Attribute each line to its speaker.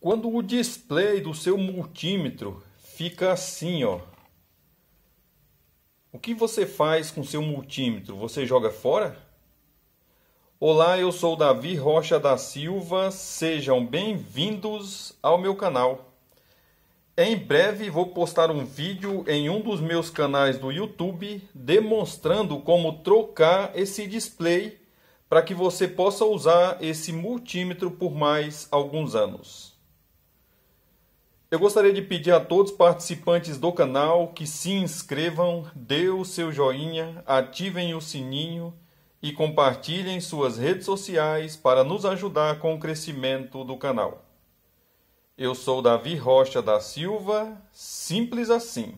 Speaker 1: Quando o display do seu multímetro fica assim, ó. O que você faz com seu multímetro? Você joga fora? Olá, eu sou Davi Rocha da Silva. Sejam bem-vindos ao meu canal. Em breve vou postar um vídeo em um dos meus canais do YouTube demonstrando como trocar esse display para que você possa usar esse multímetro por mais alguns anos. Eu gostaria de pedir a todos participantes do canal que se inscrevam, dê o seu joinha, ativem o sininho e compartilhem suas redes sociais para nos ajudar com o crescimento do canal. Eu sou Davi Rocha da Silva, simples assim.